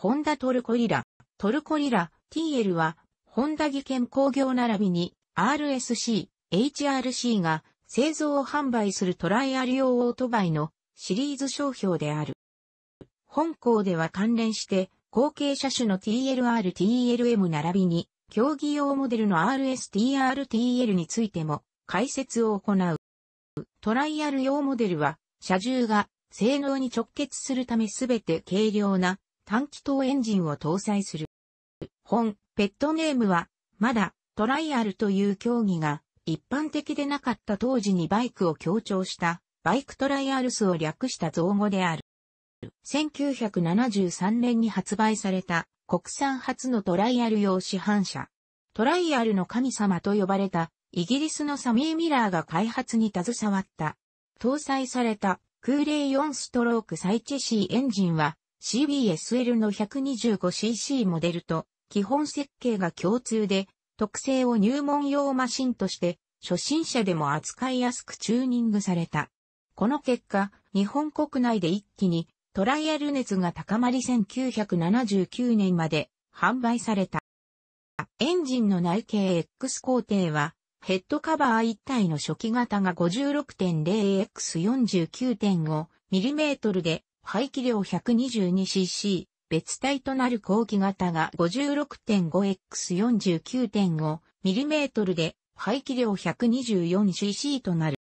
ホンダトルコリラ。トルコリラ TL は、ホンダ技研工業並びに RSC、HRC が製造を販売するトライアル用オートバイのシリーズ商標である。本校では関連して、後継車種の TLR、TLM 並びに、競技用モデルの RSTR、TL についても解説を行う。トライアル用モデルは、車重が性能に直結するためすべて軽量な短気筒エンジンを搭載する。本、ペットネームは、まだ、トライアルという競技が、一般的でなかった当時にバイクを強調した、バイクトライアルスを略した造語である。1973年に発売された、国産初のトライアル用市販車。トライアルの神様と呼ばれた、イギリスのサミー・ミラーが開発に携わった。搭載された、空冷4ストローク再チェシーエンジンは、CBSL の 125cc モデルと基本設計が共通で、特性を入門用マシンとして初心者でも扱いやすくチューニングされた。この結果、日本国内で一気にトライアル熱が高まり1979年まで販売された。エンジンの内径 X 工程は、ヘッドカバー一体の初期型が 56.0X49.5mm で、排気量 122cc、別体となる後期型が 56.5x49.5mm で排気量 124cc となる。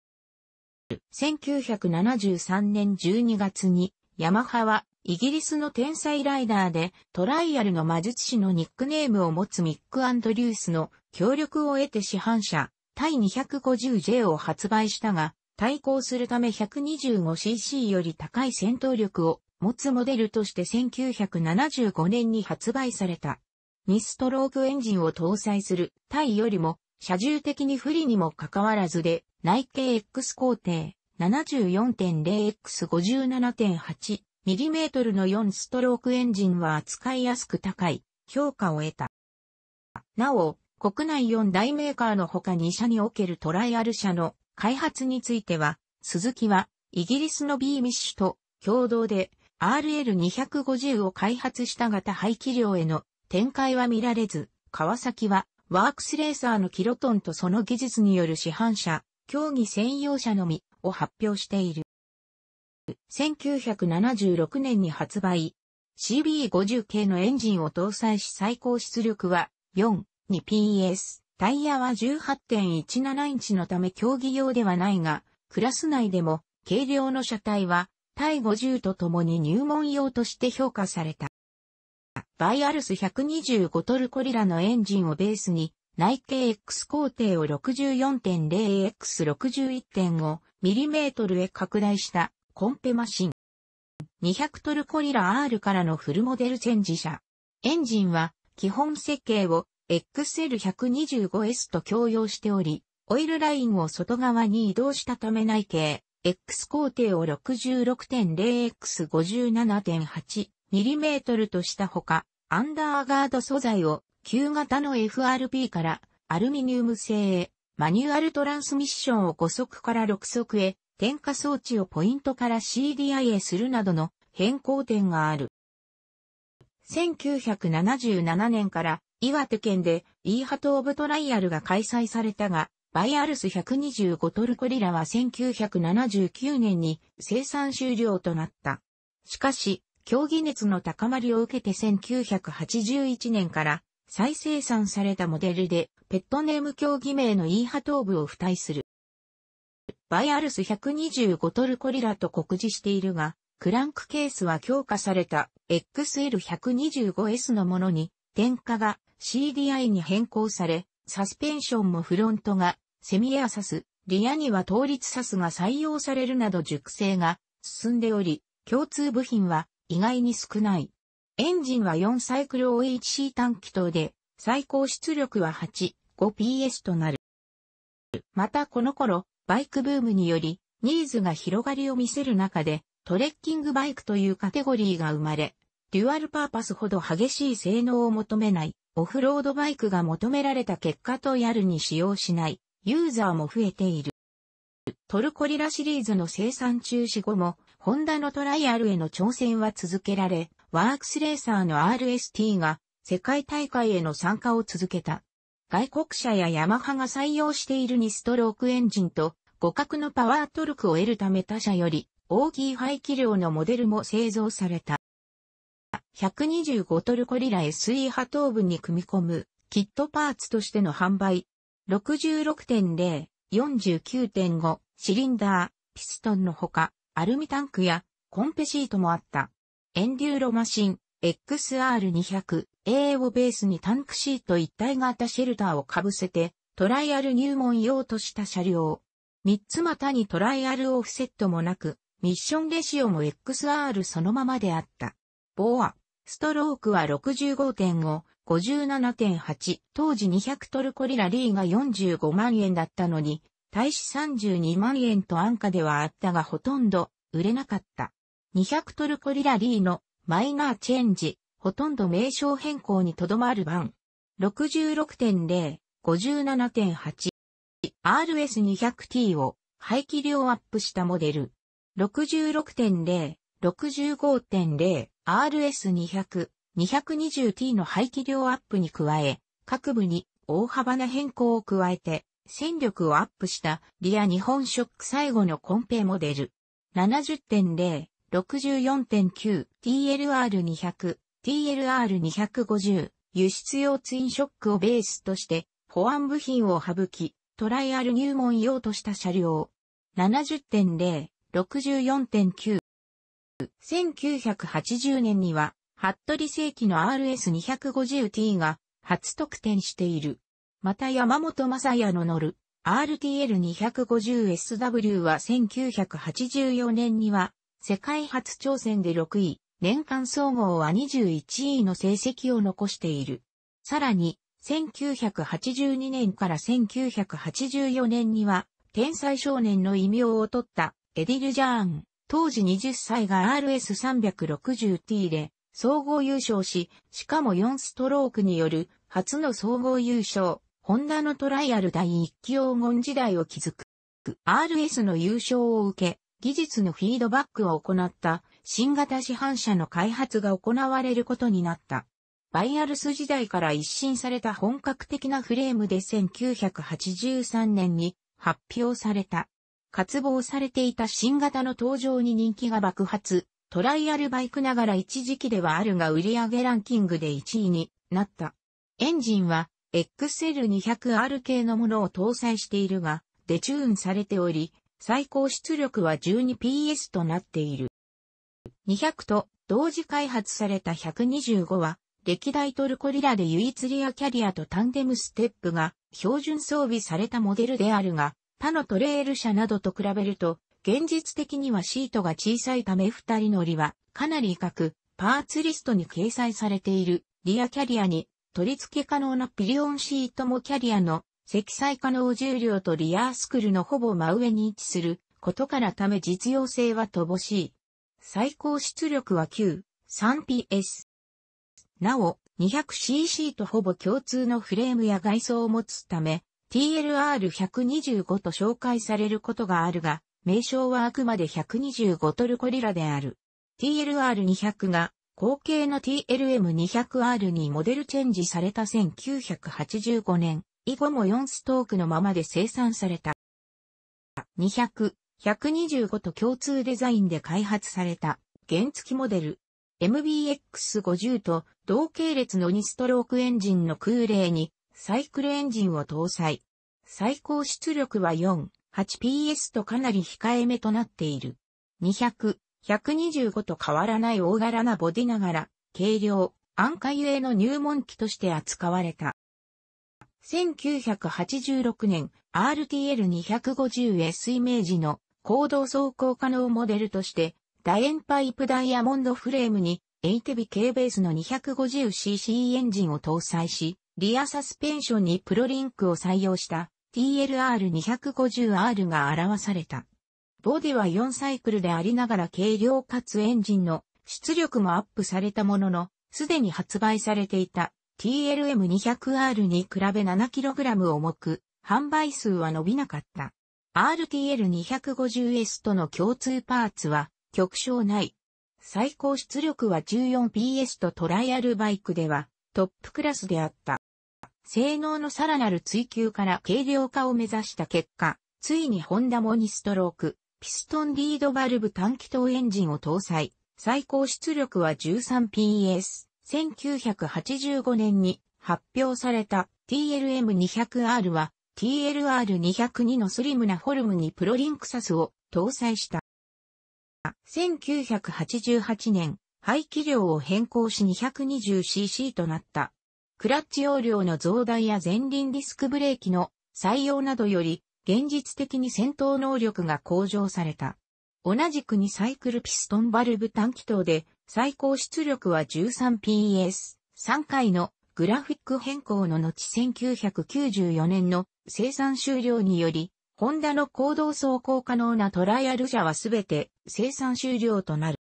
1973年12月にヤマハはイギリスの天才ライダーでトライアルの魔術師のニックネームを持つミック・アンドリュースの協力を得て市販車タイ 250J を発売したが対抗するため 125cc より高い戦闘力を持つモデルとして1975年に発売された。2ストロークエンジンを搭載するタイよりも車重的に不利にもかかわらずで内径 X 工程 74.0X57.8mm の4ストロークエンジンは扱いやすく高い評価を得た。なお、国内4大メーカーの他2社におけるトライアル社の開発については、鈴木はイギリスのビーミッシュと共同で RL250 を開発した型排気量への展開は見られず、川崎はワークスレーサーのキロトンとその技術による市販車、競技専用車のみを発表している。1976年に発売、CB50 系のエンジンを搭載し最高出力は 4.2PS。タイヤは18.17インチのため競技用ではないが、クラス内でも軽量の車体は、タイ50と共に入門用として評価された。バイアルス125トルコリラのエンジンをベースに、内径 X 工程を 64.0X61.5mm へ拡大したコンペマシン。200トルコリラ R からのフルモデルチェンジ車。エンジンは基本設計を XL125S と共用しており、オイルラインを外側に移動したため内径、X 工程を 66.0X57.8mm としたほか、アンダーガード素材を旧型の FRP からアルミニウム製へ、マニュアルトランスミッションを5速から6速へ、点火装置をポイントから CDI へするなどの変更点がある。1977年から岩手県でイーハトブトライアルが開催されたが、バイアルス125トルコリラは1979年に生産終了となった。しかし、競技熱の高まりを受けて1981年から再生産されたモデルでペットネーム競技名のイーハトーブを付帯する。バイアルス125トルコリラと告示しているが、クランクケースは強化された XL125S のものに電化が CDI に変更され、サスペンションもフロントがセミエアサス、リアには倒立サスが採用されるなど熟成が進んでおり、共通部品は意外に少ない。エンジンは4サイクル OHC 単気筒で、最高出力は 8.5PS となる。またこの頃、バイクブームにより、ニーズが広がりを見せる中で、トレッキングバイクというカテゴリーが生まれ、デュアルパーパスほど激しい性能を求めない、オフロードバイクが求められた結果とやるに使用しない、ユーザーも増えている。トルコリラシリーズの生産中止後も、ホンダのトライアルへの挑戦は続けられ、ワークスレーサーの RST が世界大会への参加を続けた。外国車やヤマハが採用している2ストロークエンジンと互角のパワートルクを得るため他社より大きい排気量のモデルも製造された。125トルコリラ SE 波頭部に組み込むキットパーツとしての販売。66.0、49.5、シリンダー、ピストンのほか、アルミタンクやコンペシートもあった。エンデューロマシン、XR200、A をベースにタンクシート一体型シェルターをかぶせて、トライアル入門用とした車両。3つまたにトライアルオフセットもなく、ミッションレシオも XR そのままであった。ボア、ストロークは65.5、57.8。当時200トルコリラリーが45万円だったのに、対し32万円と安価ではあったがほとんど売れなかった。200トルコリラリーのマイナーチェンジ、ほとんど名称変更にとどまる版。66.0、57.8。RS200T を排気量アップしたモデル。66.0、65.0。RS200、220t の排気量アップに加え、各部に大幅な変更を加えて、戦力をアップしたリア日本ショック最後のコンペモデル。70.0、64.9、TLR200、TLR250、輸出用ツインショックをベースとして、保安部品を省き、トライアル入門用とした車両。70.0、64.9、1980年には、服部世紀の RS250T が初得点している。また山本正也の乗る RTL250SW は1984年には世界初挑戦で6位、年間総合は21位の成績を残している。さらに、1982年から1984年には、天才少年の異名を取ったエディル・ジャーン、当時20歳が RS360T で総合優勝し、しかも4ストロークによる初の総合優勝、ホンダのトライアル第一期黄金時代を築く。RS の優勝を受け、技術のフィードバックを行った新型市販車の開発が行われることになった。バイアルス時代から一新された本格的なフレームで1983年に発表された。渇望されていた新型の登場に人気が爆発。トライアルバイクながら一時期ではあるが売上ランキングで1位になった。エンジンは XL200R 系のものを搭載しているが、デチューンされており、最高出力は 12PS となっている。200と同時開発された125は、歴代トルコリラで唯一リアキャリアとタンデムステップが標準装備されたモデルであるが、他のトレール車などと比べると、現実的にはシートが小さいため二人乗りはかなり威嚇、パーツリストに掲載されているリアキャリアに取り付け可能なピリオンシートもキャリアの積載可能重量とリアースクルのほぼ真上に位置することからため実用性は乏しい。最高出力は 9.3PS。なお、200cc とほぼ共通のフレームや外装を持つため、TLR125 と紹介されることがあるが、名称はあくまで125トルコリラである。TLR200 が後継の TLM200R にモデルチェンジされた1985年以後も4ストークのままで生産された。200、125と共通デザインで開発された原付モデル MBX50 と同系列の2ストロークエンジンの空冷にサイクルエンジンを搭載。最高出力は 4.8PS とかなり控えめとなっている。200、125と変わらない大柄なボディながら、軽量、安価ゆえの入門機として扱われた。1986年、RTL250S イメージの行動走行可能モデルとして、楕円パイプダイヤモンドフレームに、エイテビ系ベースの 250cc エンジンを搭載し、リアサスペンションにプロリンクを採用した TLR250R が表された。ボディは4サイクルでありながら軽量かつエンジンの出力もアップされたものの、すでに発売されていた TLM200R に比べ 7kg 重く、販売数は伸びなかった。RTL250S との共通パーツは極小ない。最高出力は 14PS とトライアルバイクではトップクラスであった。性能のさらなる追求から軽量化を目指した結果、ついにホンダモニストローク、ピストンリードバルブ短気筒エンジンを搭載。最高出力は 13PS。1985年に発表された TLM200R は TLR202 のスリムなフォルムにプロリンクサスを搭載した。1988年、排気量を変更し 220cc となったクラッチ容量の増大や前輪ディスクブレーキの採用などより、現実的に戦闘能力が向上された。同じくにサイクルピストンバルブ短気筒で、最高出力は 13PS、3回のグラフィック変更の後1994年の生産終了により、ホンダの行動走行可能なトライアル車はすべて生産終了となる。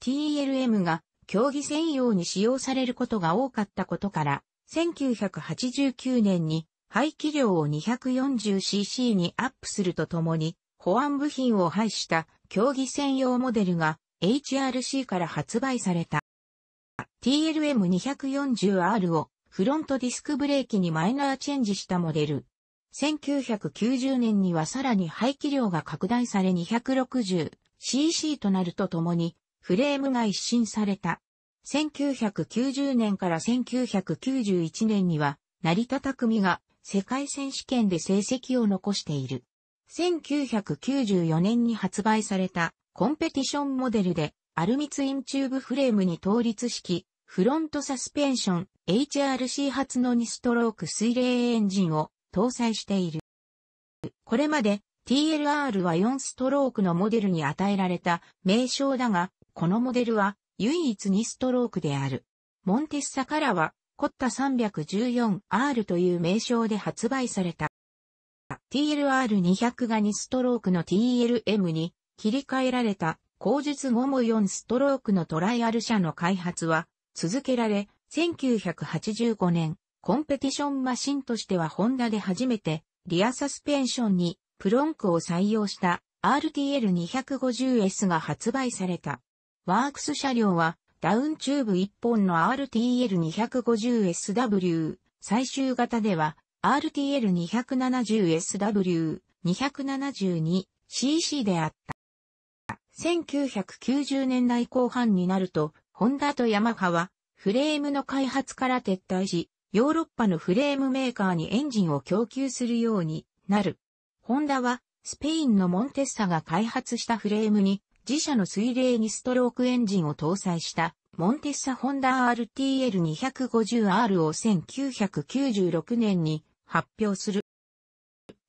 TLM が競技専用に使用されることが多かったことから、1989年に排気量を 240cc にアップするとともに、保安部品を廃した競技専用モデルが HRC から発売された。TLM240R をフロントディスクブレーキにマイナーチェンジしたモデル。1990年にはさらに排気量が拡大され 260cc となるとともに、フレームが一新された。1990年から1991年には、成田匠が世界選手権で成績を残している。1994年に発売されたコンペティションモデルでアルミツインチューブフレームに倒立式、フロントサスペンション HRC 発の2ストローク水冷エンジンを搭載している。これまで TLR は4ストロークのモデルに与えられた名称だが、このモデルは唯一2ストロークである。モンテッサからは、コッタ 314R という名称で発売された。TLR200 が2ストロークの TLM に切り替えられた後述後も4ストロークのトライアル車の開発は続けられ、1985年、コンペティションマシンとしてはホンダで初めてリアサスペンションにプロンクを採用した RTL250S が発売された。ワークス車両は、ダウンチューブ1本の RTL250SW、最終型では、RTL270SW、272cc であった。1990年代後半になると、ホンダとヤマハは、フレームの開発から撤退し、ヨーロッパのフレームメーカーにエンジンを供給するようになる。ホンダは、スペインのモンテッサが開発したフレームに自社の水冷にストロークエンジンを搭載したモンテッサホンダ RTL250R を1996年に発表する。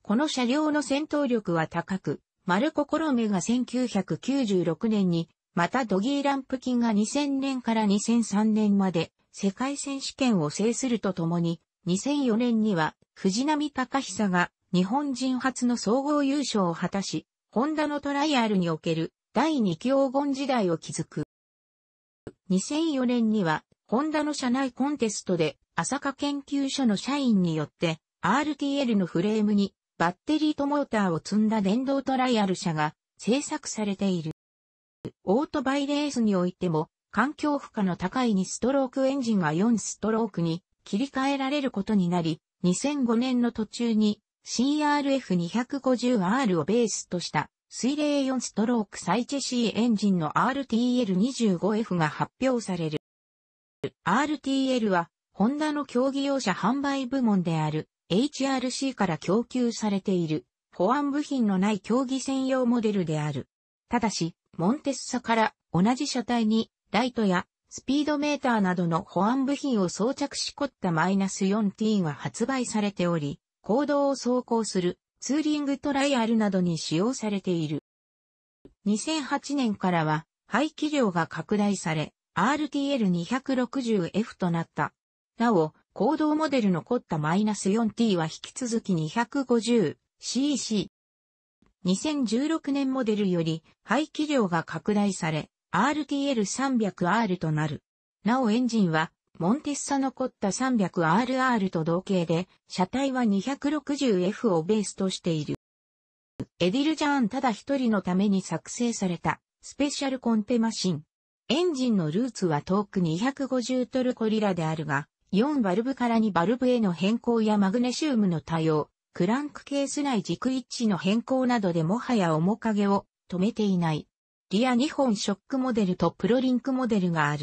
この車両の戦闘力は高く、マルコ・コロメが1996年に、またドギー・ランプキンが2000年から2003年まで世界選手権を制するとともに、2004年には藤波隆久が日本人初の総合優勝を果たし、ホンダのトライアルにおける第2期黄金時代を築く。2004年には、ホンダの社内コンテストで、朝霞研究所の社員によって、RTL のフレームに、バッテリーとモーターを積んだ電動トライアル車が製作されている。オートバイレースにおいても、環境負荷の高い2ストロークエンジンが4ストロークに切り替えられることになり、2005年の途中に CRF250R をベースとした水冷4ストロークサイチェシーエンジンの RTL25F が発表される。RTL は、ホンダの競技用車販売部門である HRC から供給されている保安部品のない競技専用モデルである。ただし、モンテッサから同じ車体にライトやスピードメーターなどの保安部品を装着しこったマイナス -4T は発売されており、公道を走行するツーリングトライアルなどに使用されている。2008年からは排気量が拡大され、RTL260F となった。なお、行動モデル残ったマイナス -4T は引き続き 250cc。2016年モデルより排気量が拡大され、RTL300R となる。なおエンジンはモンティッサ残った 300RR と同型で、車体は 260F をベースとしている。エディル・ジャーンただ一人のために作成されたスペシャルコンペマシン。エンジンのルーツは遠く250トルコリラであるが、4バルブから2バルブへの変更やマグネシウムの多用、クランクケース内軸位置の変更などでもはや面影を止めていない。リア2本ショックモデルとプロリンクモデルがある。